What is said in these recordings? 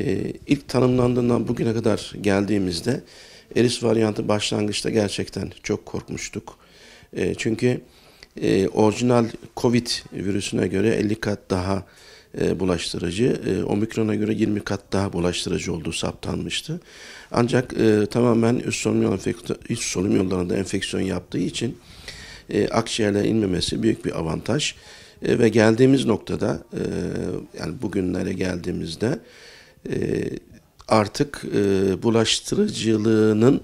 Ee, ilk tanımlandığından bugüne kadar geldiğimizde Eris varyantı başlangıçta gerçekten çok korkmuştuk. Ee, çünkü e, orijinal Covid virüsüne göre 50 kat daha e, bulaştırıcı, e, omikrona göre 20 kat daha bulaştırıcı olduğu saptanmıştı. Ancak tamamen üst solunum, yol üst solunum yollarında enfeksiyon yaptığı için akciğerle inmemesi büyük bir avantaj. Ve geldiğimiz noktada, yani bugünlere geldiğimizde ee, artık e, bulaştırıcılığının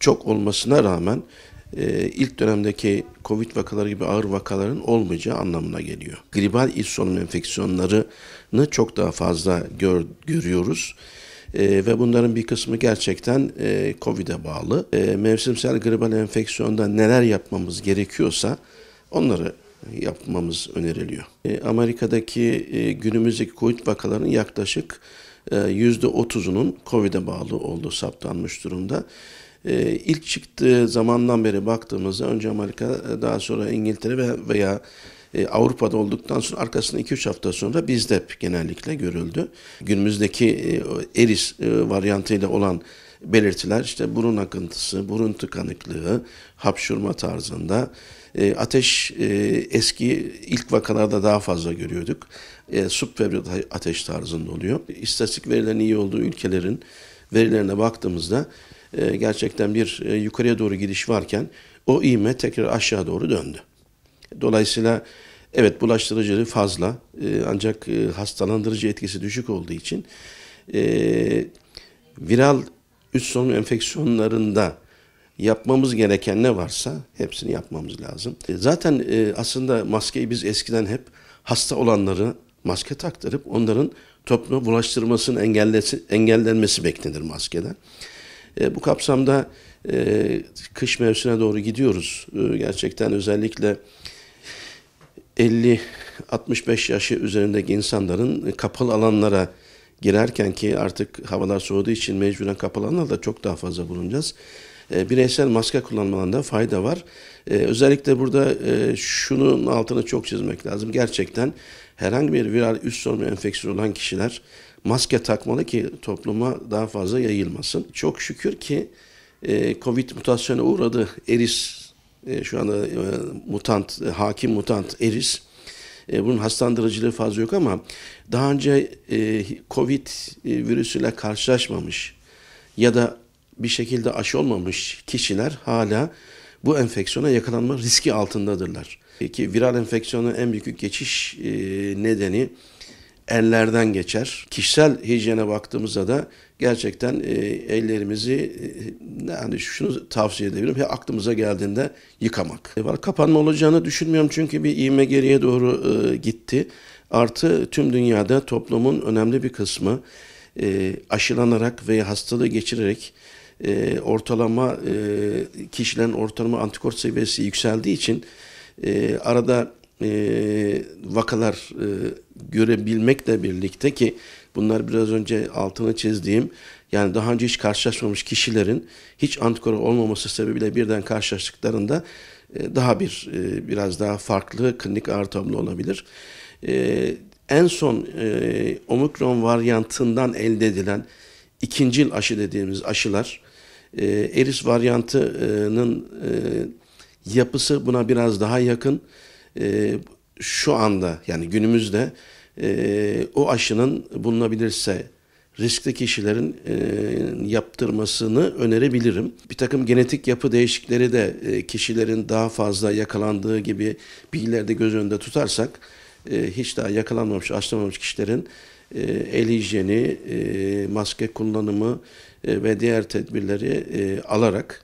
çok olmasına rağmen e, ilk dönemdeki Covid vakaları gibi ağır vakaların olmayacağı anlamına geliyor. Gribal iç solunum enfeksiyonlarını çok daha fazla gör, görüyoruz. E, ve bunların bir kısmı gerçekten e, COVID'e bağlı. E, mevsimsel gribal enfeksiyonda neler yapmamız gerekiyorsa onları yapmamız öneriliyor. E, Amerika'daki e, günümüzdeki COVID vakalarının yaklaşık %30'unun e, COVID'e bağlı olduğu saptanmış durumda. İlk çıktığı zamandan beri baktığımızda önce Amerika daha sonra İngiltere veya Avrupa'da olduktan sonra arkasında 2-3 hafta sonra bizde genellikle görüldü. Günümüzdeki Eris varyantıyla olan belirtiler işte burun akıntısı, burun tıkanıklığı, hapşurma tarzında. E, ateş e, eski ilk vakalarda daha fazla görüyorduk. E, subfebral ateş tarzında oluyor. İstatistik verilerin iyi olduğu ülkelerin verilerine baktığımızda e, gerçekten bir e, yukarıya doğru gidiş varken o iğme tekrar aşağı doğru döndü. Dolayısıyla evet bulaştırıcılığı fazla e, ancak e, hastalandırıcı etkisi düşük olduğu için e, viral üst solunum enfeksiyonlarında yapmamız gereken ne varsa hepsini yapmamız lazım. E, zaten e, aslında maskeyi biz eskiden hep hasta olanları maske taktırıp onların topluma bulaştırmasının engellenmesi beklenir maskeden. E, bu kapsamda kış mevsine doğru gidiyoruz. gerçekten özellikle 50-65 yaşı üzerindeki insanların kapalı alanlara girerken ki artık havalar soğuduğu için mecburen kapalı alanlarda da çok daha fazla bulunacağız. E, bireysel maske kullanmalarında fayda var. E, özellikle burada e, şunun altını çok çizmek lazım. Gerçekten herhangi bir viral üst solunum enfeksiyonu olan kişiler maske takmalı ki topluma daha fazla yayılmasın. Çok şükür ki Covid mutasyonu uğradı. Eris şu anda mutant, hakim mutant Eris e, bunun hastalandırıcılığı fazla yok ama daha önce e, COVID e, virüsüyle karşılaşmamış ya da bir şekilde aşı olmamış kişiler hala bu enfeksiyona yakalanma riski altındadırlar. Ki viral enfeksiyonun en büyük geçiş e, nedeni ellerden geçer. Kişisel hijyene baktığımızda da gerçekten e, ellerimizi e, yani şunu tavsiye edebilirim. Ya aklımıza geldiğinde yıkamak. E, kapanma olacağını düşünmüyorum çünkü bir ivme geriye doğru e, gitti. Artı tüm dünyada toplumun önemli bir kısmı e, aşılanarak veya hastalığı geçirerek e, ortalama e, kişilerin ortalama antikor seviyesi yükseldiği için e, arada e, vakalar e, görebilmekle birlikte ki bunlar biraz önce altını çizdiğim yani daha önce hiç karşılaşmamış kişilerin hiç antikor olmaması sebebiyle birden karşılaştıklarında e, daha bir e, biraz daha farklı klinik ağır tablo olabilir. E, en son e, omikron varyantından elde edilen ikincil aşı dediğimiz aşılar e, eris varyantının e, yapısı buna biraz daha yakın e, şu anda yani günümüzde e, o aşının bulunabilirse riskli kişilerin e, yaptırmasını önerebilirim. Bir takım genetik yapı değişikleri de e, kişilerin daha fazla yakalandığı gibi bilgilerde göz önünde tutarsak e, hiç daha yakalanmamış, aşılamamış kişilerin e, el hijyeni, e, maske kullanımı e, ve diğer tedbirleri e, alarak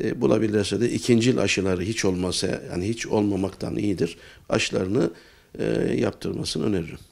e, bulabilirse de ikinci aşıları hiç olmasa yani hiç olmamaktan iyidir aşılarını e, yaptırmasını öneririm.